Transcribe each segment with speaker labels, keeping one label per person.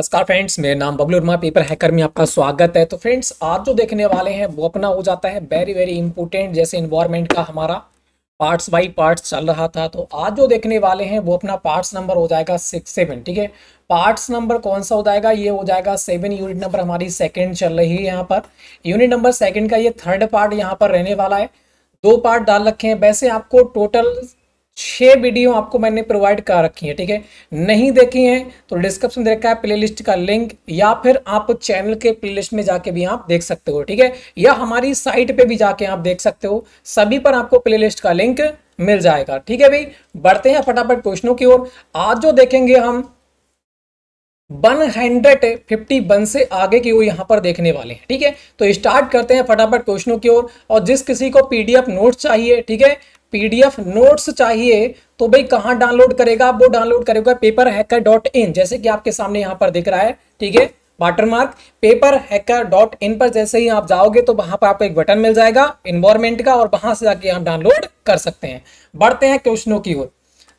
Speaker 1: नमस्कार फ्रेंड्स मेरा नाम बबलू वर्मा पेपर हैकर में आपका स्वागत है तो फ्रेंड्स आज जो देखने वाले हैं वो अपना हो जाता है वेरी वेरी इंपॉर्टेंट जैसे इन्वायरमेंट का हमारा पार्ट्स बाई पार्ट्स चल रहा था तो आज जो देखने वाले हैं वो अपना पार्ट्स नंबर हो जाएगा सिक्स सेवन ठीक है पार्ट्स नंबर कौन सा हो जाएगा ये हो जाएगा सेवन यूनिट नंबर हमारी सेकेंड चल रही है यहाँ पर यूनिट नंबर सेकेंड का ये थर्ड पार्ट यहाँ पर रहने वाला है दो पार्ट डाल रखे हैं वैसे आपको टोटल छः वीडियो आपको मैंने प्रोवाइड कर रखी है ठीक है नहीं देखी हैं तो डिस्क्रिप्शन दे रखा है प्लेलिस्ट का लिंक या फिर आप चैनल के प्लेलिस्ट में जाके भी आप देख सकते हो ठीक है या हमारी साइट पे भी जाके आप देख सकते हो सभी पर आपको प्लेलिस्ट का लिंक मिल जाएगा ठीक है भाई बढ़ते हैं फटाफट क्वेश्चनों की ओर आज जो देखेंगे हम वन हंड्रेड फिफ्टी वन से आगे की वो यहां पर देखने वाले हैं ठीक है तो स्टार्ट करते हैं फटाफट क्वेश्चनों की ओर और, और जिस किसी को पीडीएफ नोट चाहिए ठीक है पीडीएफ नोट्स चाहिए तो भाई कहाँ डाउनलोड करेगा वो डाउनलोड करेगा पेपर हैकर डॉट इन जैसे कि आपके सामने यहाँ पर दिख रहा है ठीक है watermark paper hacker dot in पर जैसे ही आप जाओगे तो वहां पर आपको एक बटन मिल जाएगा इन्वायरमेंट का और वहां से जाके आप डाउनलोड कर सकते हैं बढ़ते हैं क्वेश्चनों की ओर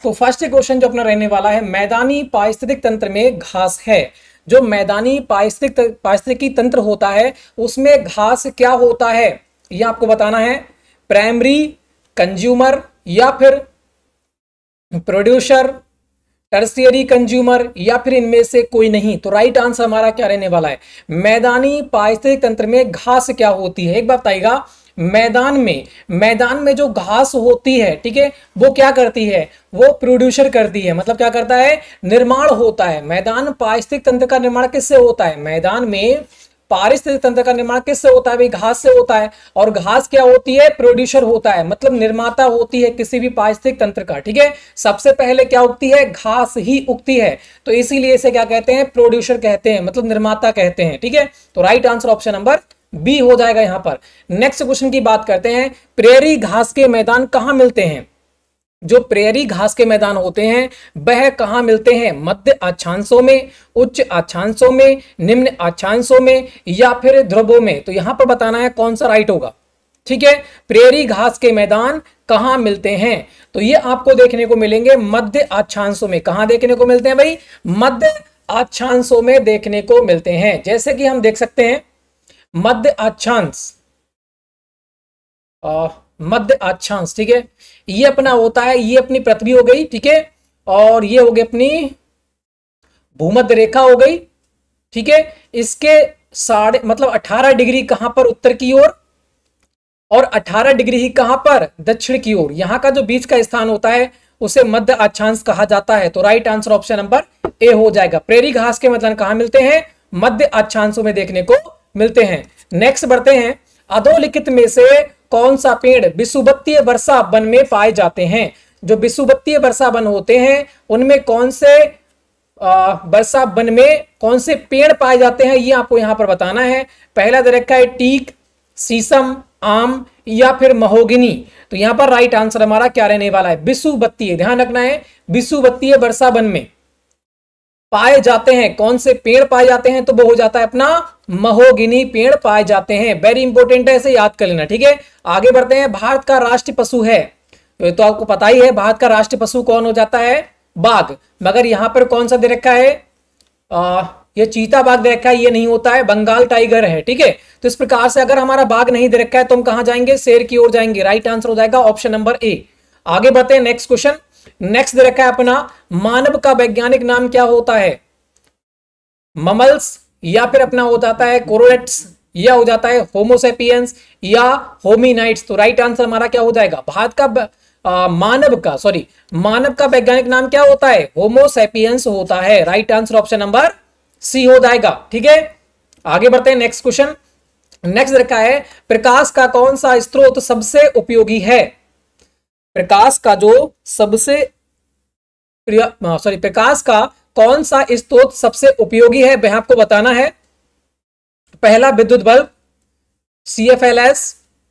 Speaker 1: तो फर्स्ट क्वेश्चन जो अपना रहने वाला है मैदानी पारिस्थितिक तंत्र में घास है जो मैदानी पारिस्थितिक पारिस्थितिकी तंत्र होता है उसमें घास क्या होता है ये आपको बताना है प्राइमरी कंज्यूमर या फिर प्रोड्यूसर टर्सियरी कंज्यूमर या फिर इनमें से कोई नहीं तो राइट आंसर हमारा क्या रहने वाला है मैदानी पारिस्थितिक तंत्र में घास क्या होती है एक बार बताइएगा मैदान में मैदान में जो घास होती है ठीक है वो क्या करती है वो प्रोड्यूसर करती है मतलब क्या करता है निर्माण होता है मैदान पारिस्थितिक तंत्र का निर्माण किससे होता है मैदान में पारिस्थितिक तंत्र का निर्माण किससे होता है भाई घास से होता है और घास क्या होती है प्रोड्यूसर होता है मतलब निर्माता होती है किसी भी पारिस्थितिक तंत्र का ठीक है सबसे पहले क्या उगती है घास ही उगती है तो इसीलिए इसे क्या कहते हैं प्रोड्यूसर कहते हैं मतलब निर्माता कहते हैं ठीक है तो right answer option number B हो जाएगा यहां पर नेक्स्ट क्वेश्चन की बात करते हैं प्रेरी घास के मैदान कहां मिलते हैं जो प्रेयरी घास के मैदान होते हैं वह कहाँ मिलते हैं मध्य अक्षांशों में उच्च अक्षांशों में निम्न अक्षांशों में या फिर ध्रुवों में तो यहां पर बताना है कौन सा राइट होगा ठीक है प्रेरी घास के मैदान कहां मिलते हैं तो ये आपको देखने को मिलेंगे मध्य अक्षांशों में कहा देखने को मिलते हैं भाई मध्य अक्षांशों में देखने को मिलते हैं जैसे कि हम देख सकते हैं मध्य अक्षांश मध्य अक्षांश ठीक है ये अपना होता है ये अपनी पृथ्वी हो गई ठीक है और ये हो गई अपनी भूमध्य रेखा हो गई ठीक है इसके साढ़े मतलब 18 डिग्री कहां पर उत्तर की ओर और, अठारह 18 डिग्री ही कहां पर दक्षिण की ओर यहां का जो बीच का स्थान होता है उसे मध्य अक्षांश कहा जाता है तो right answer option number A हो जाएगा प्रेरी घास के मतलब कहां मिलते हैं मध्य अक्षांशों में देखने को मिलते हैं नेक्स्ट बढ़ते हैं अधोलिखित में से कौन सा पेड़ विषुवत्तीय वर्षा वन में पाए जाते हैं जो विषुवत्तीय वर्षा वन होते हैं उनमें कौन से वर्षा वन में कौन से पेड़ पाए जाते हैं ये आपको यहां पर बताना है पहला दे तो रखा है टीक सीसम आम या फिर महोगिनी तो यहां पर राइट आंसर हमारा क्या रहने वाला है विषुवत्तीय ध्यान रखना है विषुवत्तीय वर्षा वन में पाए जाते हैं कौन से पेड़ पाए जाते हैं तो वो हो जाता है अपना महोगिनी पेड़ पाए जाते हैं वेरी इंपॉर्टेंट है इसे याद कर लेना ठीक है आगे बढ़ते हैं भारत का राष्ट्रीय पशु है तो आपको पता ही है भारत का राष्ट्रीय पशु कौन हो जाता है बाघ मगर यहां पर कौन सा दे रखा है आ, ये चीता बाघ दे रखा है ये नहीं होता है बंगाल टाइगर है ठीक है तो इस प्रकार से अगर हमारा बाघ नहीं दे रखा है तो हम कहा जाएंगे शेर की ओर जाएंगे राइट आंसर हो जाएगा ऑप्शन नंबर ए आगे बढ़ते हैं नेक्स्ट क्वेश्चन नेक्स्ट दे रखा है अपना मानव का वैज्ञानिक नाम क्या होता है ममल्स या फिर अपना हो जाता है कोरोनेट्स या हो जाता है होमोसेपियंस या होमिनाइट्स तो राइट आंसर हमारा क्या हो जाएगा भारत का आ, मानव का सॉरी मानव का वैज्ञानिक नाम क्या होता है होमोसेपियंस होता है right answer option number C हो जाएगा ठीक है आगे बढ़ते हैं नेक्स्ट क्वेश्चन नेक्स्ट रखा है प्रकाश का कौन सा स्त्रोत सबसे उपयोगी है प्रकाश का जो सबसे प्रिय सॉरी प्रकाश का कौन सा स्त्रोत सबसे उपयोगी है वह आपको बताना है पहला विद्युत bulb C F L S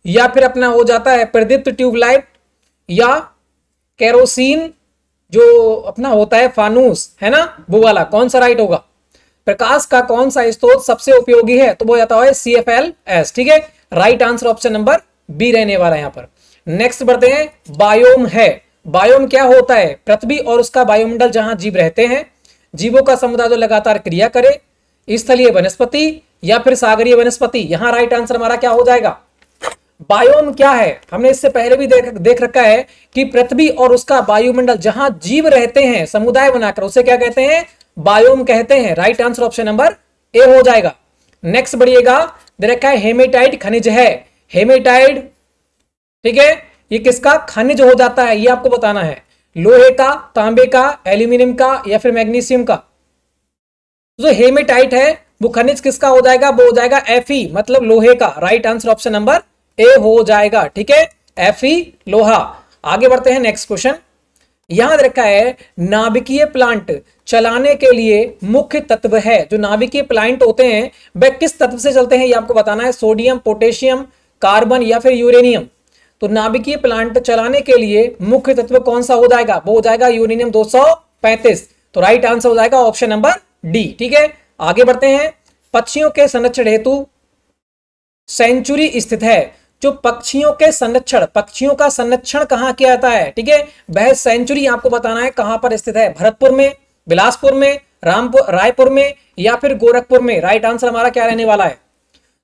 Speaker 1: या फिर अपना हो जाता है प्रदीप्त ट्यूबलाइट या केरोसिन जो अपना होता है फानूस है ना वो वाला कौन सा राइट होगा प्रकाश का कौन सा स्त्रोत सबसे उपयोगी है तो वो जाता है सी एफ एल एस ठीक है right answer option number B रहने वाला है यहां पर नेक्स्ट बढ़ते हैं बायोम है बायोम क्या होता है पृथ्वी और उसका बायोमंडल जहां जीव रहते हैं जीवों का समुदाय जो लगातार क्रिया करे स्थलीय वनस्पति या फिर सागरीय वनस्पति यहां राइट आंसर हमारा क्या हो जाएगा बायोम क्या है हमने इससे पहले भी देख देख रखा है कि पृथ्वी और उसका वायुमंडल जहां जीव रहते हैं समुदाय बनाकर उसे क्या कहते हैं बायोम कहते हैं right answer option number A हो जाएगा नेक्स्ट बढ़िएगा रखा है हेमेटाइट खनिज है हेमेटाइड ठीक है ये किसका खनिज हो जाता है ये आपको बताना है लोहे का तांबे का एल्यूमिनियम का या फिर मैग्नीशियम का जो हेमेटाइट है वो खनिज किसका हो जाएगा वो हो जाएगा एफ मतलब लोहे का right answer option number A हो जाएगा ठीक है एफ लोहा आगे बढ़ते हैं नेक्स्ट क्वेश्चन याद रखा है नाभिकीय प्लांट चलाने के लिए मुख्य तत्व है जो नाभिकीय प्लांट होते हैं वह किस तत्व से चलते हैं ये आपको बताना है सोडियम पोटेशियम कार्बन या फिर यूरेनियम तो नाभिकीय प्लांट चलाने के लिए मुख्य तत्व कौन सा हो जाएगा वो हो जाएगा यूरेनियम 235 तो राइट आंसर हो जाएगा ऑप्शन नंबर डी ठीक है आगे बढ़ते हैं पक्षियों के संरक्षण हेतु सेंचुरी स्थित है जो पक्षियों के संरक्षण पक्षियों का संरक्षण कहां किया जाता है ठीक है वह सेंचुरी आपको बताना है कहां पर स्थित है भरतपुर में बिलासपुर में रामपुर रायपुर में या फिर गोरखपुर में राइट आंसर हमारा क्या रहने वाला है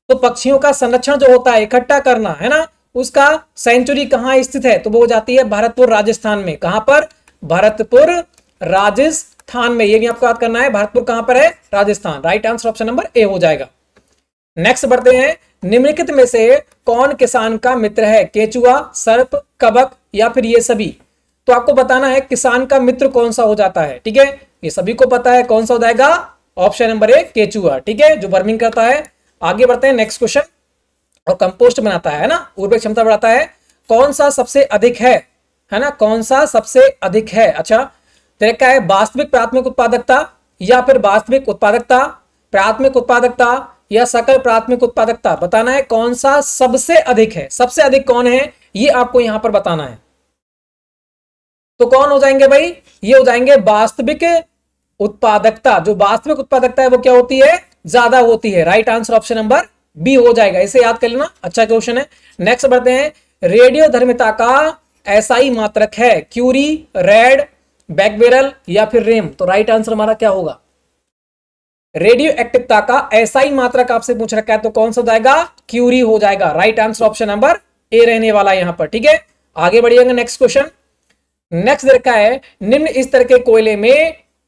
Speaker 1: तो पक्षियों का संरक्षण जो होता है इकट्ठा करना है ना उसका सेंचुरी कहां स्थित है तो वो हो जाती है भारतपुर राजस्थान में कहां पर भारतपुर राजस्थान में ये भी आपको याद करना है भारतपुर कहां पर है Rajasthan right answer option number A हो जाएगा नेक्स्ट बढ़ते हैं निम्नलिखित में से कौन किसान का मित्र है केचुआ सर्प कबक या फिर ये सभी तो आपको बताना है किसान का मित्र कौन सा हो जाता है ठीक है ये सभी को पता है कौन सा हो जाएगा ऑप्शन नंबर ए केचुआ ठीक है जो बर्मिंग करता है आगे बढ़ते हैं नेक्स्ट क्वेश्चन और कंपोस्ट बनाता है ना उर्वरक क्षमता बढ़ाता है कौन सा सबसे अधिक है है ना कौन सा सबसे अधिक है अच्छा तेरे तो क्या है वास्तविक प्राथमिक उत्पादकता या फिर वास्तविक उत्पादकता प्राथमिक उत्पादकता या सकल प्राथमिक उत्पादकता बताना है कौन सा सबसे अधिक है सबसे अधिक कौन है ये आपको यहां पर बताना है तो कौन हो जाएंगे भाई ये हो जाएंगे वास्तविक उत्पादकता जो वास्तविक उत्पादकता है वो क्या होती है ज्यादा होती है right answer option number B हो जाएगा इसे याद कर लेना अच्छा क्वेश्चन है नेक्स्ट बढ़ते हैं रेडियो धर्मिता का ही मात्रक है क्यूरी रेड बैकबेरल या फिर रेम तो राइट आंसर हमारा क्या होगा रेडियो एक्टिवता का ही मात्रक आपसे पूछ रखा है तो कौन सा हो जाएगा क्यूरी हो जाएगा right answer option number A रहने वाला है यहां पर ठीक है आगे बढ़िएगा नेक्स्ट क्वेश्चन नेक्स्ट देखा है निम्न इस तरह के कोयले में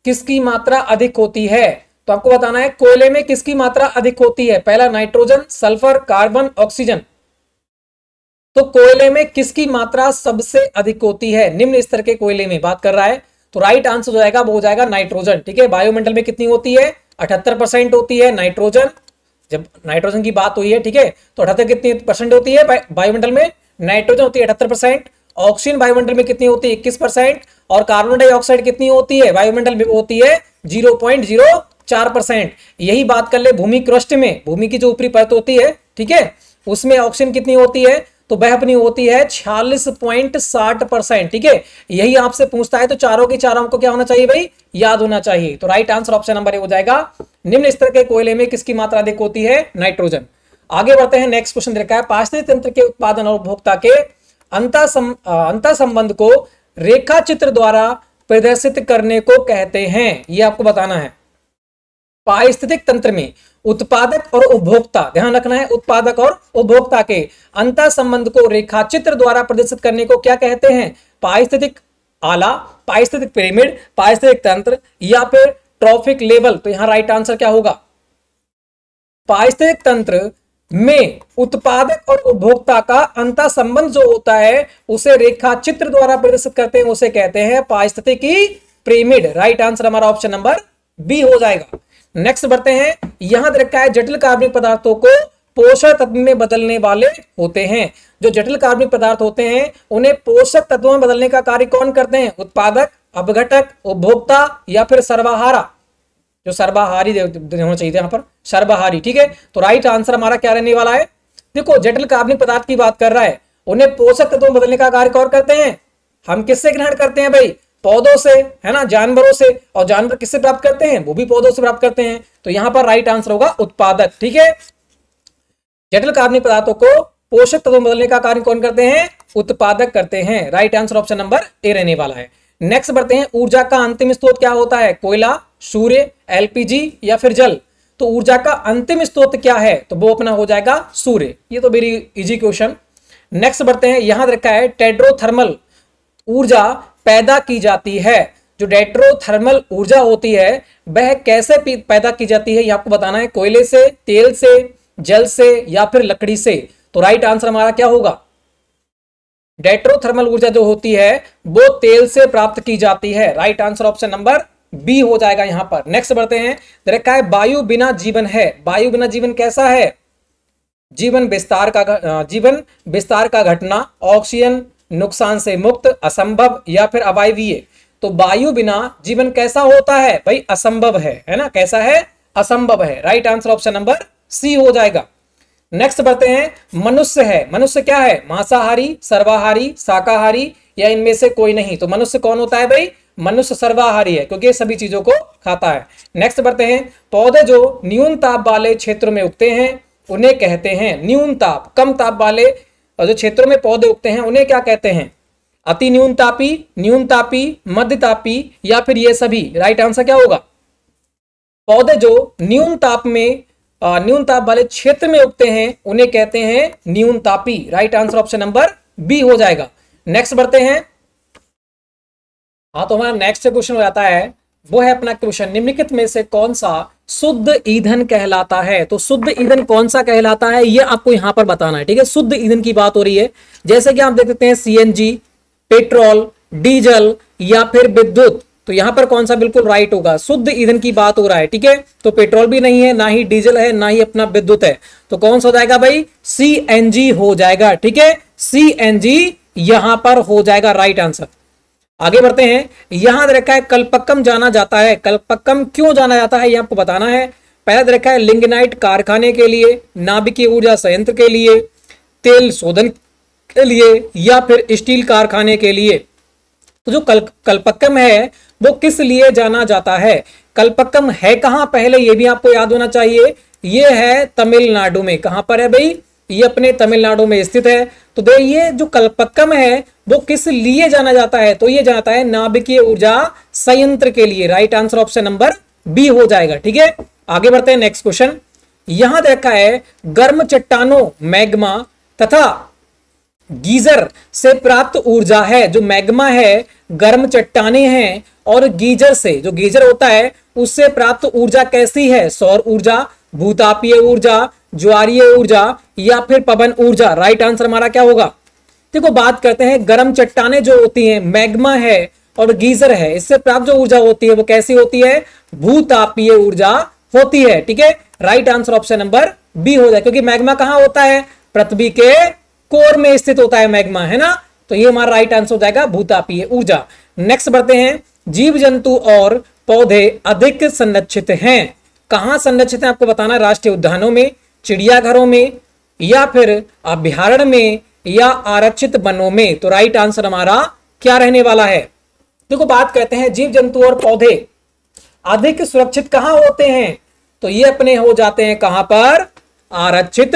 Speaker 1: किसकी मात्रा अधिक होती है तो आपको बताना है कोयले में किसकी मात्रा अधिक होती है पहला नाइट्रोजन सल्फर कार्बन ऑक्सीजन तो कोयले में किसकी मात्रा सबसे अधिक होती है निम्न स्तर के कोयले में बात कर रहा है तो राइट आंसर जो जाएगा वो हो जाएगा नाइट्रोजन ठीक है वायुमंडल में कितनी होती है अठहत्तर परसेंट होती है नाइट्रोजन जब नाइट्रोजन की बात हुई है ठीक है तो अठहत्तर कितनी परसेंट होती है वायुमंडल में नाइट्रोजन होती है अठहत्तर परसेंट ऑक्सीजन वायुमंडल में कितनी होती है इक्कीस परसेंट और कार्बन डाइऑक्साइड कितनी होती है वायुमंडल में होती है जीरो पॉइंट जीरो चार परसेंट यही बात कर ले भूमि क्रष्ट में भूमि की जो ऊपरी परत होती है ठीक है उसमें ऑक्सीजन कितनी होती है तो वह अपनी होती है छियालीस पॉइंट साठ परसेंट ठीक है यही आपसे पूछता है तो चारों के चारों को क्या होना चाहिए भाई याद होना चाहिए तो right answer option number A हो जाएगा निम्न स्तर के कोयले में किसकी मात्रा अधिक होती है नाइट्रोजन आगे बढ़ते हैं नेक्स्ट क्वेश्चन देखा है पाचनी तंत्र के उत्पादन और उपभोक्ता के अंत सम, संबंध को रेखा चित्र द्वारा प्रदर्शित करने को कहते हैं यह आपको बताना है पारिस्थितिक तंत्र में उत्पादक और उपभोक्ता ध्यान रखना है उत्पादक और उपभोक्ता के अंतर संबंध को रेखाचित्र द्वारा प्रदर्शित करने को क्या कहते हैं पारिस्थितिक आला पारिस्थितिक पिरामिड पारिस्थितिक तंत्र या फिर ट्रॉफिक लेवल तो यहां राइट आंसर क्या होगा पारिस्थितिक तंत्र में उत्पादक और उपभोक्ता का अंतर संबंध जो होता है उसे रेखाचित्र द्वारा प्रदर्शित करते हैं उसे कहते हैं पारिस्थितिकी पिरामिड राइट आंसर हमारा ऑप्शन नंबर बी हो जाएगा नेक्स्ट बढ़ते हैं यहां दे रखा है जटिल कार्बनिक पदार्थों को पोषक तत्व में बदलने वाले होते हैं जो जटिल कार्बनिक पदार्थ होते हैं उन्हें पोषक तत्वों में बदलने का कार्य कौन करते हैं उत्पादक अपघटक उपभोक्ता या फिर सर्वाहारा जो सर्वाहारी होना चाहिए यहां पर सर्वाहारी ठीक है तो राइट आंसर हमारा क्या रहने वाला है देखो जटिल कार्बनिक पदार्थ की बात कर रहा है उन्हें पोषक तत्वों में बदलने का कार्य कौन करते हैं हम किससे ग्रहण करते हैं भाई पौधों से है ना जानवरों से और जानवर किससे प्राप्त करते हैं वो भी पौधों से प्राप्त करते हैं तो यहां पर राइट आंसर होगा उत्पादक ठीक है जटिल कार्बनिक पदार्थों को पोषक तत्व बदलने का कार्य कौन करते हैं उत्पादक करते हैं right answer option number A रहने वाला है नेक्स्ट बढ़ते हैं ऊर्जा का अंतिम स्त्रोत क्या होता है कोयला सूर्य एलपीजी या फिर जल तो ऊर्जा का अंतिम स्त्रोत क्या है तो वो अपना हो जाएगा सूर्य ये तो मेरी इजी क्वेश्चन नेक्स्ट बढ़ते हैं यहां रखा है टेड्रोथर्मल ऊर्जा पैदा की जाती है जो डेट्रोथर्मल ऊर्जा होती है वह कैसे पैदा की जाती है यह आपको बताना है कोयले से तेल से जल से या फिर लकड़ी से तो राइट आंसर हमारा क्या होगा डेट्रोथर्मल ऊर्जा जो होती है वो तेल से प्राप्त की जाती है right answer option number B हो जाएगा यहां पर नेक्स्ट बढ़ते हैं रखा तो है वायु बिना जीवन है वायु बिना जीवन कैसा है जीवन विस्तार का जीवन विस्तार का घटना ऑक्सीजन नुकसान से मुक्त असंभव या फिर अवायवीय तो वायु बिना जीवन कैसा होता है भाई असंभव है है ना कैसा है असंभव है right answer option number C हो जाएगा नेक्स्ट बढ़ते हैं मनुष्य है मनुष्य क्या है मांसाहारी सर्वाहारी शाकाहारी या इनमें से कोई नहीं तो मनुष्य कौन होता है भाई मनुष्य सर्वाहारी है क्योंकि सभी चीजों को खाता है नेक्स्ट बढ़ते हैं पौधे जो न्यून ताप वाले क्षेत्र में उगते हैं उन्हें कहते हैं न्यून ताप कम ताप वाले और जो क्षेत्रों में पौधे उगते हैं उन्हें क्या कहते हैं अति न्यूनतापी न्यूनतापी मध्यतापी या फिर ये सभी राइट आंसर क्या होगा पौधे जो न्यून ताप में न्यून ताप वाले क्षेत्र में उगते हैं उन्हें कहते हैं न्यूनतापी right answer option number B हो जाएगा नेक्स्ट बढ़ते हैं हाँ तो हमारा नेक्स्ट क्वेश्चन हो जाता है वो है अपना क्वेश्चन निम्नलिखित में से कौन सा शुद्ध ईंधन कहलाता है तो शुद्ध ईंधन कौन सा कहलाता है ये आपको यहां पर बताना है ठीक है शुद्ध ईंधन की बात हो रही है जैसे कि आप देख सकते हैं सीएनजी पेट्रोल डीजल या फिर विद्युत तो यहां पर कौन सा बिल्कुल राइट होगा शुद्ध ईंधन की बात हो रहा है ठीक है तो पेट्रोल भी नहीं है ना ही डीजल है ना ही अपना विद्युत है तो कौन सा हो जाएगा भाई सी हो जाएगा ठीक है सी यहां पर हो जाएगा राइट आंसर आगे बढ़ते हैं यहां रखा है कल्पक्कम जाना जाता है कल्पक्कम क्यों जाना जाता है ये आपको बताना है पहला रखा है लिंगनाइट कारखाने के लिए नाभिकीय ऊर्जा संयंत्र के लिए तेल शोधन के लिए या फिर स्टील कारखाने के लिए तो जो कल कल्पक्कम है वो किस लिए जाना जाता है कल्पक्कम है कहां पहले यह भी आपको याद होना चाहिए ये है तमिलनाडु में कहां पर है भाई ये अपने तमिलनाडु में स्थित है तो दे ये जो कल्पक्कम है वो किस लिए जाना जाता है तो ये जाता है नाभिकीय ऊर्जा संयंत्र के लिए right answer option number B हो जाएगा ठीक है आगे बढ़ते हैं नेक्स्ट क्वेश्चन यहां देखा है गर्म चट्टानों मैग्मा तथा गीजर से प्राप्त ऊर्जा है जो मैग्मा है गर्म चट्टाने हैं और गीजर से जो गीजर होता है उससे प्राप्त ऊर्जा कैसी है सौर ऊर्जा भूतापीय ऊर्जा ज्वारीय ऊर्जा या फिर पवन ऊर्जा राइट आंसर हमारा क्या होगा देखो बात करते हैं गर्म चट्टाने जो होती हैं मैग्मा है और गीजर है इससे प्राप्त जो ऊर्जा होती है वो कैसी होती है भूतापीय ऊर्जा होती है ठीक है right answer option number B हो जाए क्योंकि मैग्मा कहां होता है पृथ्वी के कोर में स्थित होता है मैग्मा है ना तो ये हमारा राइट आंसर हो जाएगा भूतापीय ऊर्जा नेक्स्ट बढ़ते हैं जीव जंतु और पौधे अधिक संरक्षित हैं कहाँ संरक्षित है आपको बताना राष्ट्रीय उद्यानों में चिड़ियाघरों में या फिर अभ्यारण में या आरक्षित वनों में तो राइट आंसर हमारा क्या रहने वाला है देखो बात कहते हैं जीव जंतु और पौधे अधिक सुरक्षित कहां होते हैं तो ये अपने हो जाते हैं कहां पर आरक्षित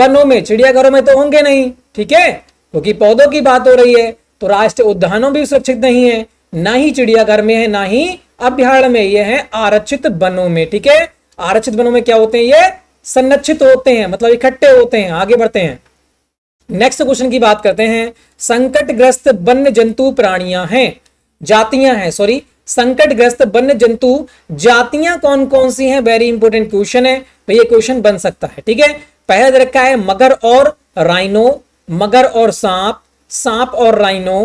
Speaker 1: वनों में चिड़ियाघरों में तो होंगे नहीं ठीक है क्योंकि पौधों की बात हो रही है तो राष्ट्रीय उद्यानों भी सुरक्षित नहीं है ना ही चिड़ियाघर में है ना ही अभ्यारण में ये हैं आरक्षित वनों में ठीक है आरक्षित वनों में क्या होते हैं ये संरक्षित होते हैं मतलब इकट्ठे होते हैं आगे बढ़ते हैं नेक्स्ट क्वेश्चन की बात करते हैं संकटग्रस्त वन्य जंतु प्राणियां हैं जातियां हैं सॉरी संकटग्रस्त वन्य जंतु जातियां कौन कौन सी हैं वेरी इंपॉर्टेंट क्वेश्चन है भाई तो ये क्वेश्चन बन सकता है ठीक है पहला रखा है मगर और राइनो मगर और सांप सांप और राइनो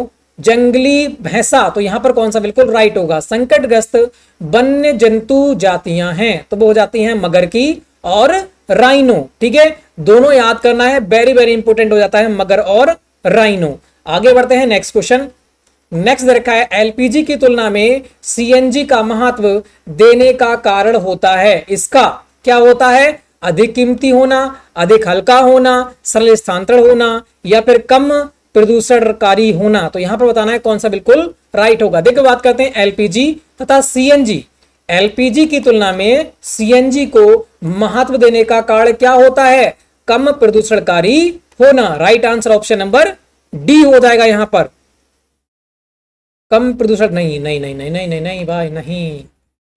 Speaker 1: जंगली भैंसा तो यहां पर कौन सा बिल्कुल राइट होगा संकटग्रस्त वन्य जंतु जातियां हैं तो वो हो जाती हैं मगर की और राइनो ठीक है दोनों याद करना है वेरी वेरी इंपॉर्टेंट हो जाता है मगर और राइनो आगे बढ़ते हैं नेक्स्ट क्वेश्चन नेक्स्ट देखा रखा है एलपीजी की तुलना में सीएनजी का महत्व देने का कारण होता है इसका क्या होता है अधिक कीमती होना अधिक हल्का होना सरल स्थानांतरण होना या फिर कम प्रदूषणकारी होना तो यहां पर बताना है कौन सा बिल्कुल राइट होगा देखो बात करते हैं एलपीजी तथा सीएनजी एलपीजी की तुलना में सीएनजी को महत्व देने का कारण क्या होता है कम प्रदूषणकारी होना right answer option number D हो जाएगा यहां पर कम प्रदूषण नहीं नहीं नहीं नहीं नहीं नहीं नहीं भाई नहीं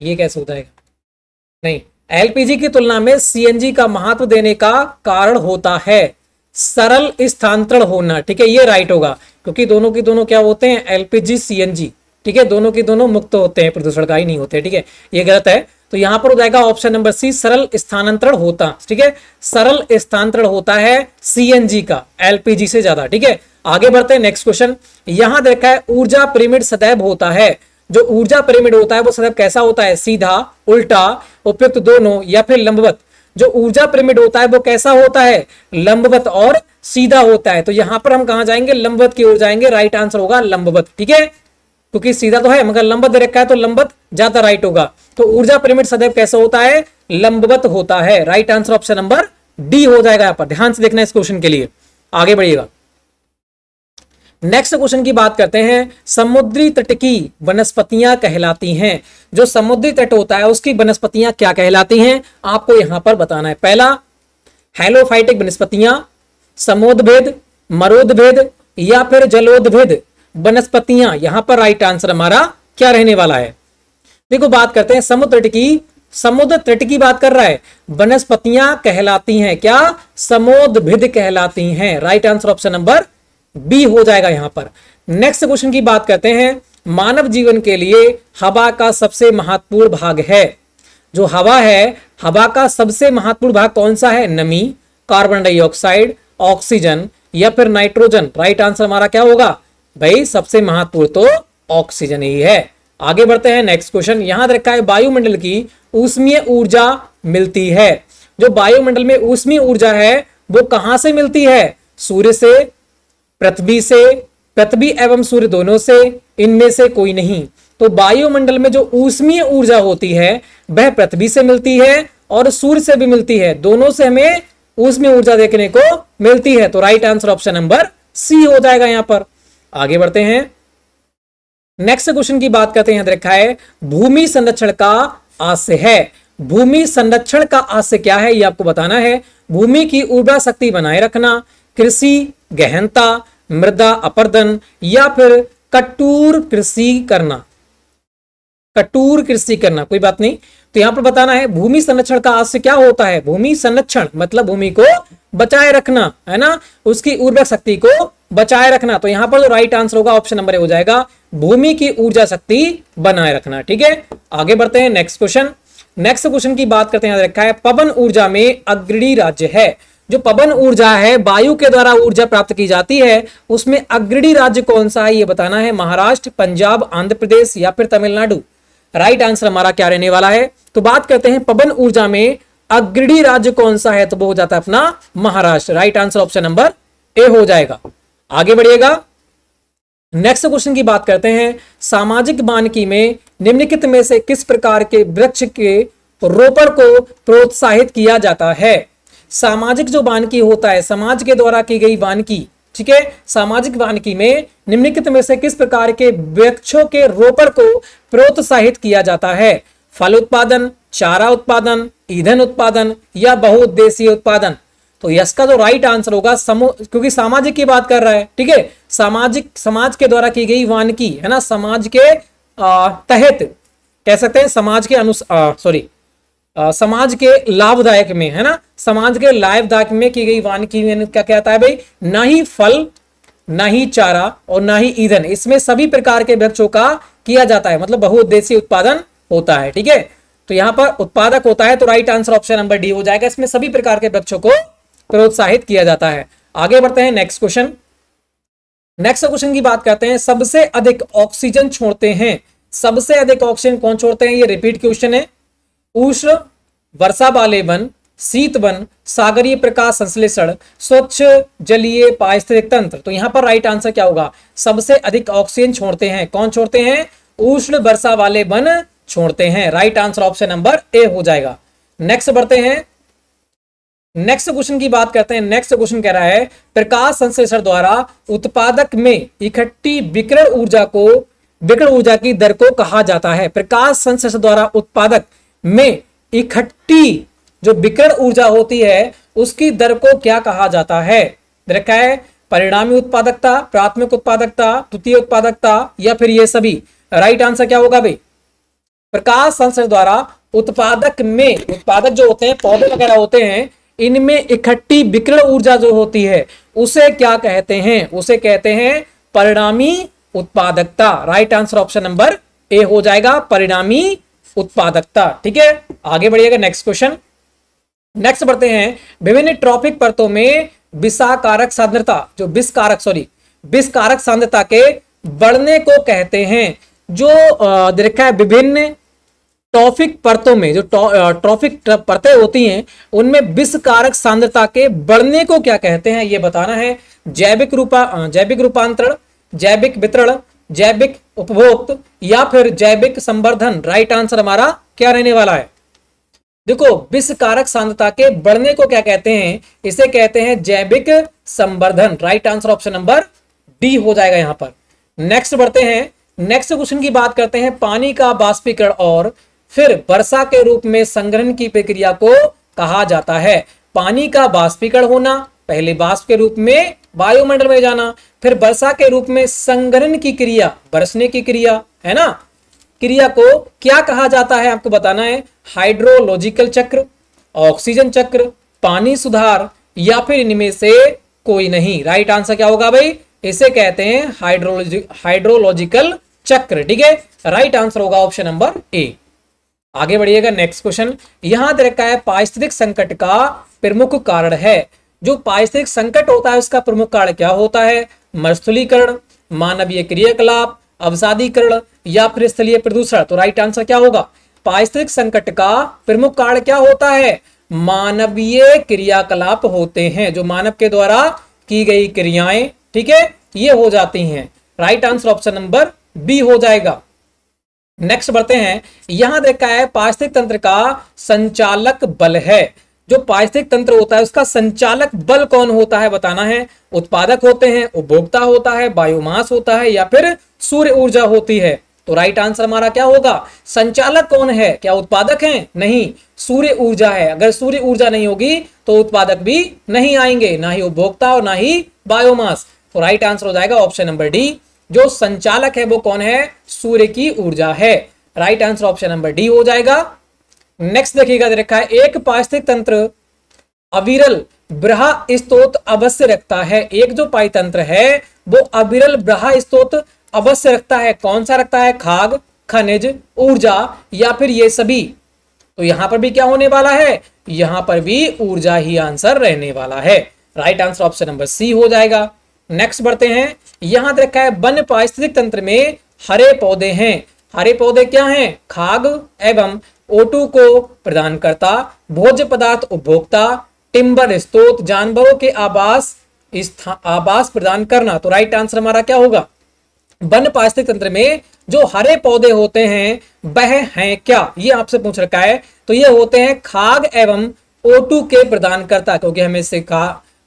Speaker 1: ये कैसे हो जाएगा नहीं एलपीजी की तुलना में सीएनजी का महत्व देने का कारण होता है सरल स्थानांतरण होना ठीक है ये राइट होगा क्योंकि दोनों की दोनों क्या होते हैं एलपीजी सीएनजी ठीक है दोनों की दोनों मुक्त होते हैं प्रदूषण का ही नहीं होते ठीक है ये गलत है तो यहां पर हो जाएगा ऑप्शन नंबर सी सरल स्थानांतरण होता ठीक है सरल स्थानांतरण होता है सीएनजी का एलपीजी से ज्यादा ठीक है आगे बढ़ते हैं नेक्स्ट क्वेश्चन यहां देखा है ऊर्जा पिरामिड सदैव होता है जो ऊर्जा पिरामिड होता है वो सदैव कैसा होता है सीधा उल्टा उपयुक्त दोनों या फिर लंबवत जो ऊर्जा पिरामिड होता है वो कैसा होता है लंबवत और सीधा होता है तो यहां पर हम कहा जाएंगे लंबवत की ओर जाएंगे राइट आंसर होगा लंबवत ठीक है क्योंकि सीधा तो है मगर लंबत रखा है तो लंबत ज्यादा राइट होगा तो ऊर्जा पिरामिड सदैव कैसा होता है लंबवत होता है right answer option number D हो जाएगा यहां पर ध्यान से देखना इस क्वेश्चन के लिए आगे बढ़िएगा नेक्स्ट क्वेश्चन की बात करते हैं समुद्री तट की वनस्पतियां कहलाती हैं जो समुद्री तट होता है उसकी वनस्पतियां क्या कहलाती हैं आपको यहां पर बताना है पहला हेलोफाइटिक वनस्पतियां समोदभेद मरोदभेद या फिर जलोदभेद वनस्पतियां यहां पर राइट आंसर हमारा क्या रहने वाला है देखो बात करते हैं समुद्र तट की समुद्र तट की बात कर रहा है वनस्पतियां कहलाती हैं क्या समोदभिद कहलाती हैं right answer option number B हो जाएगा यहां पर नेक्स्ट क्वेश्चन की बात करते हैं मानव जीवन के लिए हवा का सबसे महत्वपूर्ण भाग है जो हवा है हवा का सबसे महत्वपूर्ण भाग कौन सा है नमी कार्बन डाइऑक्साइड ऑक्सीजन या फिर नाइट्रोजन राइट आंसर हमारा क्या होगा भाई सबसे महत्वपूर्ण तो ऑक्सीजन ही है आगे बढ़ते हैं नेक्स्ट क्वेश्चन यहां रखा है वायुमंडल की उष्मीय ऊर्जा मिलती है जो वायुमंडल में उष्मीय ऊर्जा है वो कहां से मिलती है सूर्य से पृथ्वी से पृथ्वी एवं सूर्य दोनों से इनमें से कोई नहीं तो वायुमंडल में जो ऊष्मीय ऊर्जा होती है वह पृथ्वी से मिलती है और सूर्य से भी मिलती है दोनों से हमें ऊष्मीय ऊर्जा देखने को मिलती है तो right answer option number C हो जाएगा यहां पर आगे बढ़ते हैं नेक्स्ट क्वेश्चन की बात करते हैं रखा है भूमि संरक्षण का आशय है भूमि संरक्षण का आशय क्या है यह आपको बताना है भूमि की उर्वरा शक्ति बनाए रखना कृषि गहनता मृदा अपर्दन या फिर कटूर कृषि करना कटूर कृषि करना कोई बात नहीं तो यहां पर बताना है भूमि संरक्षण का आज क्या होता है भूमि संरक्षण मतलब भूमि को बचाए रखना है ना उसकी ऊर्जा शक्ति को बचाए रखना तो यहां पर जो राइट आंसर होगा ऑप्शन नंबर हो जाएगा भूमि की ऊर्जा शक्ति बनाए रखना ठीक है आगे बढ़ते हैं नेक्स्ट क्वेश्चन नेक्स्ट क्वेश्चन की बात करते हैं रखा है पवन ऊर्जा में अग्रणी राज्य है जो पवन ऊर्जा है वायु के द्वारा ऊर्जा प्राप्त की जाती है उसमें अग्रणी राज्य कौन सा है ये बताना है महाराष्ट्र पंजाब आंध्र प्रदेश या फिर तमिलनाडु राइट आंसर हमारा क्या रहने वाला है तो बात करते हैं पवन ऊर्जा में अग्रणी राज्य कौन सा है तो वो हो जाता है अपना Maharashtra right answer option number A हो जाएगा आगे बढ़िएगा नेक्स्ट क्वेश्चन की बात करते हैं सामाजिक मानकी में निम्नलिखित में से किस प्रकार के वृक्ष के रोपण को प्रोत्साहित किया जाता है सामाजिक जो वानकी होता है समाज के द्वारा की गई वानकी ठीक है सामाजिक वानकी में निम्नलिखित में से किस प्रकार के वृक्षों के रोपण को प्रोत्साहित किया जाता है फल उत्पादन चारा उत्पादन ईंधन उत्पादन या बहुउद्देशीय उत्पादन तो इसका जो राइट आंसर होगा समूह क्योंकि सामाजिक की बात कर रहा है ठीक है सामाजिक समाज के द्वारा की गई वानकी है ना समाज के आ, तहत कह सकते हैं समाज के अनुसार सॉरी आ, समाज के लाभदायक में है ना समाज के लाभदायक में की गई वानिकी क्या कहता है भाई ना ही फल ना ही चारा और ना ही ईंधन इसमें सभी प्रकार के वृक्षों का किया जाता है मतलब बहुउद्देशीय उत्पादन होता है ठीक है तो यहां पर उत्पादक होता है तो right answer option number D हो जाएगा इसमें सभी प्रकार के वृक्षों को प्रोत्साहित किया जाता है आगे बढ़ते हैं नेक्स्ट क्वेश्चन नेक्स्ट क्वेश्चन की बात करते हैं सबसे अधिक ऑक्सीजन छोड़ते हैं सबसे अधिक ऑक्सीजन कौन छोड़ते हैं ये रिपीट क्वेश्चन है उष्ण वर्षा वाले वन शीत वन सागरीय प्रकाश संश्लेषण स्वच्छ जलीय पारिस्थितिक तंत्र तो यहां पर राइट आंसर क्या होगा सबसे अधिक ऑक्सीजन छोड़ते हैं कौन छोड़ते हैं उष्ण वर्षा वाले वन छोड़ते हैं right answer option number A हो जाएगा नेक्स्ट बढ़ते हैं नेक्स्ट क्वेश्चन की बात करते हैं नेक्स्ट क्वेश्चन कह रहा है प्रकाश संश्लेषण द्वारा उत्पादक में इकट्ठी विकिरण ऊर्जा को विकिरण ऊर्जा की दर को कहा जाता है प्रकाश संश्लेषण द्वारा उत्पादक में इकट्ठी जो विकर्ण ऊर्जा होती है उसकी दर को क्या कहा जाता है रखा है परिणामी उत्पादकता प्राथमिक उत्पादकता तृतीय उत्पादकता या फिर ये सभी राइट आंसर क्या होगा भाई प्रकाश संसर्ग द्वारा उत्पादक में उत्पादक जो होते हैं पौधे वगैरह होते हैं इनमें इकट्ठी विकरण ऊर्जा जो होती है उसे क्या कहते हैं उसे कहते हैं परिणामी उत्पादकता right answer option number A हो जाएगा परिणामी उत्पादकता ठीक है आगे बढ़िएगा नेक्स्ट क्वेश्चन नेक्स्ट बढ़ते हैं विभिन्न ट्रॉपिक परतों में विषाकारक सांद्रता जो विषकारक सॉरी विषकारक सांद्रता के बढ़ने को कहते हैं जो देखा है विभिन्न ट्रॉफिक परतों में जो ट्रॉफिक परतें होती हैं उनमें विषकारक सांद्रता के बढ़ने को क्या कहते हैं ये बताना है जैविक रूपा जैविक रूपांतरण जैविक वितरण जैविक उपभोक्त या फिर जैविक संवर्धन राइट आंसर हमारा क्या रहने वाला है देखो विश्व कारक सांद्रता के बढ़ने को क्या कहते हैं इसे कहते हैं जैविक संवर्धन right answer option number D हो जाएगा यहां पर नेक्स्ट बढ़ते हैं नेक्स्ट क्वेश्चन की बात करते हैं पानी का बाष्पीकरण और फिर वर्षा के रूप में संग्रहण की प्रक्रिया को कहा जाता है पानी का बाष्पीकरण होना पहले बाष्प के रूप में वायुमंडल में जाना फिर वर्षा के रूप में संगरन की क्रिया बरसने की क्रिया है ना क्रिया को क्या कहा जाता है आपको बताना है हाइड्रोलॉजिकल चक्र ऑक्सीजन चक्र पानी सुधार या फिर इनमें से कोई नहीं राइट आंसर क्या होगा भाई इसे कहते हैं हाइड्रोलॉजी हाइड्रोलॉजिकल चक्र ठीक है राइट आंसर होगा ऑप्शन नंबर ए आगे बढ़िएगा नेक्स्ट क्वेश्चन यहां दे रखा है पारिस्थितिक संकट का प्रमुख कारण है जो पारिस्थितिक संकट होता है उसका प्रमुख कारण क्या होता है मरुस्थलीकरण मानवीय क्रियाकलाप अवसादीकरण या फिर स्थलीय प्रदूषण तो राइट आंसर क्या होगा पारिस्थितिक संकट का प्रमुख कारण क्या होता है मानवीय क्रियाकलाप होते हैं जो मानव के द्वारा की गई क्रियाएं ठीक है ये हो जाती हैं right answer option number B हो जाएगा नेक्स्ट बढ़ते हैं यहां देखा है पारिस्थितिक तंत्र का संचालक बल है जो पारिस्थितिक तंत्र होता है उसका संचालक बल कौन होता है बताना है उत्पादक होते हैं उपभोक्ता होता है बायोमास होता है या फिर सूर्य ऊर्जा होती है तो राइट आंसर हमारा क्या होगा संचालक कौन है क्या उत्पादक है नहीं सूर्य ऊर्जा है अगर सूर्य ऊर्जा नहीं होगी तो उत्पादक भी नहीं आएंगे ना ही उपभोक्ता और ना ही बायोमास तो राइट आंसर हो जाएगा ऑप्शन नंबर डी जो संचालक है वो कौन है सूर्य की ऊर्जा है right answer option number D हो जाएगा नेक्स्ट देखिएगा रखा है एक पास्थिक तंत्र अविरल ब्रहा स्तोत अवश्य रखता है एक जो पाई तंत्र है वो अविरल ब्रहा स्तोत अवश्य रखता है कौन सा रखता है खाग खनिज ऊर्जा या फिर ये सभी तो यहां पर भी क्या होने वाला है यहां पर भी ऊर्जा ही आंसर रहने वाला है right answer option number C हो जाएगा नेक्स्ट बढ़ते हैं यहां रखा है वन पारिस्थितिक तंत्र में हरे पौधे हैं हरे पौधे क्या हैं खाग एवं O2 को प्रदान करता भोज्य पदार्थ उपभोक्ता टिम्बर स्त्रोत जानवरों के आवास आवास प्रदान करना तो राइट आंसर हमारा क्या होगा वन पारिस्थितिक तंत्र में जो हरे पौधे होते हैं वह हैं क्या ये आपसे पूछ रखा है तो ये होते हैं खाग एवं O2 के प्रदान करता क्योंकि हमें इससे खा,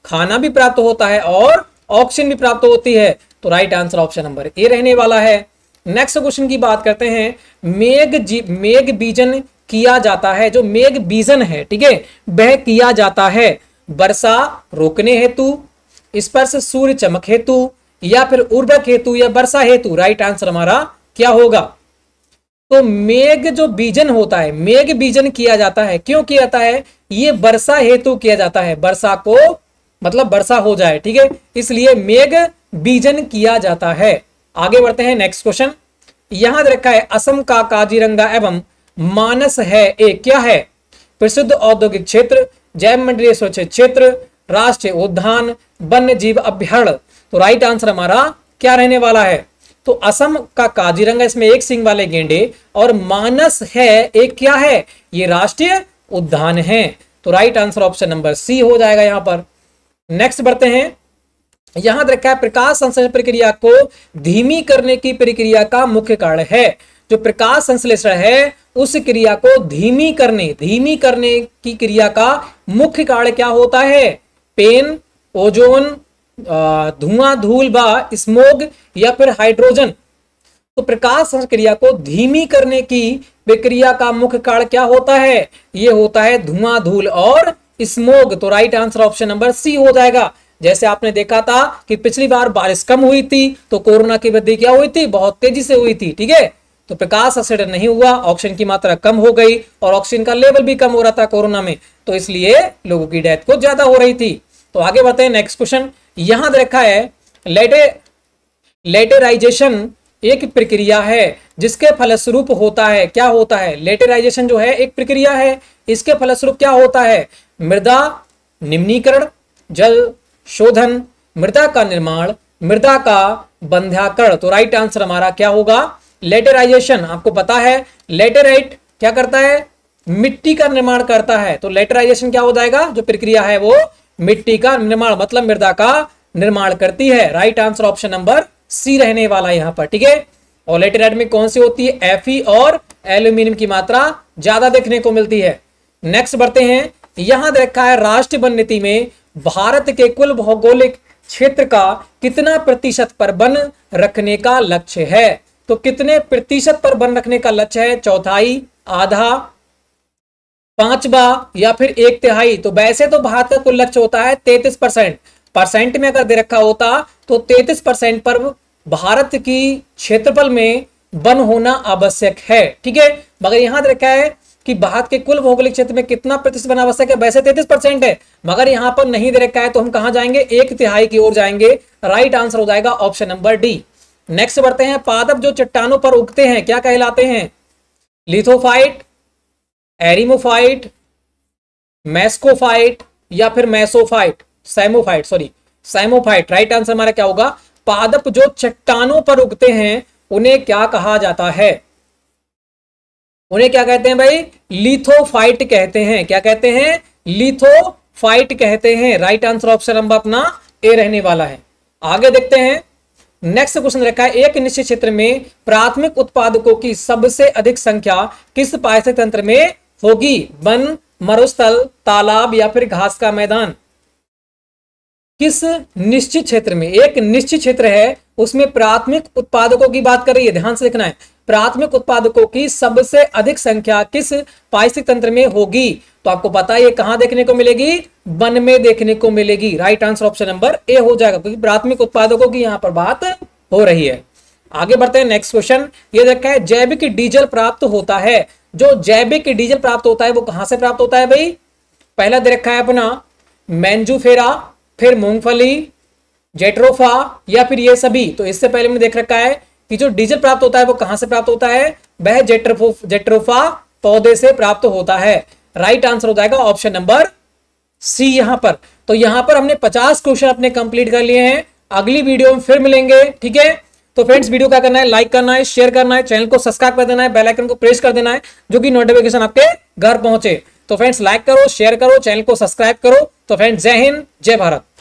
Speaker 1: खाना भी प्राप्त होता है और ऑक्सीजन भी प्राप्त होती है तो right answer option number A रहने वाला है नेक्स्ट क्वेश्चन की बात करते हैं मेघ जी मेघ बीजन किया जाता है जो मेघ बीजन है ठीक है वह किया जाता है वर्षा रोकने हेतु स्पर्श सूर्य चमक हेतु या फिर उर्वक हेतु या वर्षा हेतु राइट आंसर हमारा क्या होगा तो मेघ जो बीजन होता है मेघ बीजन किया जाता है क्यों किया जाता है ये वर्षा हेतु किया जाता है वर्षा को मतलब वर्षा हो जाए ठीक है इसलिए मेघ बीजन किया जाता है आगे बढ़ते हैं नेक्स्ट क्वेश्चन यहां रखा है असम का काजीरंगा एवं मानस है एक क्या है प्रसिद्ध औद्योगिक क्षेत्र जैव मंडलीय सुरक्षित क्षेत्र राष्ट्रीय उद्यान वन्य जीव अभ्यारण तो राइट आंसर हमारा क्या रहने वाला है तो असम का काजीरंगा इसमें एक सिंह वाले गेंडे और मानस है एक क्या है ये राष्ट्रीय उद्यान है तो right answer option number C हो जाएगा यहां पर नेक्स्ट बढ़ते हैं यहां रखा है प्रकाश संश्लेषण प्रक्रिया को धीमी करने की प्रक्रिया का मुख्य कारण है जो प्रकाश संश्लेषण है उस क्रिया को धीमी करने धीमी करने की क्रिया का मुख्य कारण क्या होता है पेन ओजोन धुआं धूल व स्मोग या फिर हाइड्रोजन तो प्रकाश संक्रिया को धीमी करने की प्रक्रिया का मुख्य कारण क्या होता है यह होता है धुआं धूल और स्मोग तो right answer option number C हो जाएगा जैसे आपने देखा था कि पिछली बार बारिश कम हुई थी तो कोरोना की वृद्धि क्या हुई थी बहुत तेजी से हुई थी ठीक है तो प्रकाश असेड नहीं हुआ ऑक्सीजन की मात्रा कम हो गई और ऑक्सीजन का लेवल भी कम हो रहा था कोरोना में तो इसलिए लोगों की डेथ कुछ ज्यादा हो रही थी तो आगे बताए नेक्स्ट क्वेश्चन यहां रखा है लेटे लेटेराइजेशन एक प्रक्रिया है जिसके फलस्वरूप होता है क्या होता है लेटेराइजेशन जो है एक प्रक्रिया है इसके फलस्वरूप क्या होता है मृदा निम्नीकरण जल शोधन मृदा का निर्माण मृदा का बंध्याकरण तो राइट आंसर हमारा क्या होगा लेटराइजेशन आपको पता है लेटेराइट क्या करता है मिट्टी का निर्माण करता है तो लेटराइजेशन क्या हो जाएगा जो प्रक्रिया है वो मिट्टी का निर्माण मतलब मृदा का निर्माण करती है right answer option number C रहने वाला है पर ठीक है और लेटेराइट में कौन सी होती है एफी और एल्यूमिनियम की मात्रा ज्यादा देखने को मिलती है नेक्स्ट बढ़ते हैं यहां देखा है राष्ट्रीय वन नीति में भारत के कुल भौगोलिक क्षेत्र का कितना प्रतिशत पर वन रखने का लक्ष्य है तो कितने प्रतिशत पर बन रखने का लक्ष्य है चौथाई आधा पांचवा या फिर एक तिहाई तो वैसे तो भारत का कुल लक्ष्य होता है तैतीस परसेंट परसेंट में अगर दे रखा होता तो तैतीस परसेंट पर भारत की क्षेत्रफल में वन होना आवश्यक है ठीक है मगर यहां दे रखा है कि भारत के कुल भौगोलिक क्षेत्र में कितना प्रतिशत बना आवश्यक है वैसे तैतीस परसेंट है मगर यहां पर नहीं दे रखा है तो हम कहा जाएंगे एक तिहाई की ओर जाएंगे राइट आंसर हो जाएगा ऑप्शन नंबर डी नेक्स्ट बढ़ते हैं पादप जो चट्टानों पर उगते हैं क्या कहलाते हैं लिथोफाइट एरिमोफाइट मैस्कोफाइट या फिर mesophyte psammophyte sorry psammophyte right answer हमारा क्या होगा पादप जो चट्टानों पर उगते हैं उन्हें क्या कहा जाता है उन्हें क्या कहते हैं भाई लिथोफाइट कहते हैं क्या कहते हैं लिथोफाइट कहते हैं राइट आंसर ऑप्शन नंबर अपना ए रहने वाला है आगे देखते हैं नेक्स्ट क्वेश्चन रखा है एक निश्चित क्षेत्र में प्राथमिक उत्पादकों की सबसे अधिक संख्या किस पारिस्थितिक तंत्र में होगी वन मरुस्थल तालाब या फिर घास का मैदान किस निश्चित क्षेत्र में एक निश्चित क्षेत्र है उसमें प्राथमिक उत्पादकों की बात कर रही है ध्यान से देखना है प्राथमिक उत्पादकों की सबसे अधिक संख्या किस पारिस्थितिक तंत्र में होगी तो आपको पता है ये कहां देखने को मिलेगी वन में देखने को मिलेगी right answer option number A हो जाएगा क्योंकि प्राथमिक उत्पादकों की यहां पर बात हो रही है आगे बढ़ते हैं नेक्स्ट क्वेश्चन ये देखा है जैविक डीजल प्राप्त होता है जो जैविक डीजल प्राप्त होता है वो कहां से प्राप्त होता है भाई पहला दे रखा है अपना मैंजूफेरा फिर मूंगफली जेट्रोफा या फिर ये सभी तो इससे पहले मैंने देख रखा है कि जो डीजल प्राप्त होता है वो कहां से प्राप्त होता है वह जेट्रोफा पौधे से प्राप्त होता है राइट आंसर हो जाएगा ऑप्शन नंबर सी यहां पर तो यहां पर हमने 50 क्वेश्चन अपने कंप्लीट कर लिए हैं अगली वीडियो में फिर मिलेंगे ठीक है तो फ्रेंड्स वीडियो क्या करना है लाइक करना है शेयर करना है चैनल को सब्सक्राइब कर देना है बेल आइकन को प्रेस कर देना है जो कि नोटिफिकेशन आपके घर पहुंचे तो फ्रेंड्स लाइक करो शेयर करो चैनल को सब्सक्राइब करो तो फ्रेंड्स जय हिंद जय भारत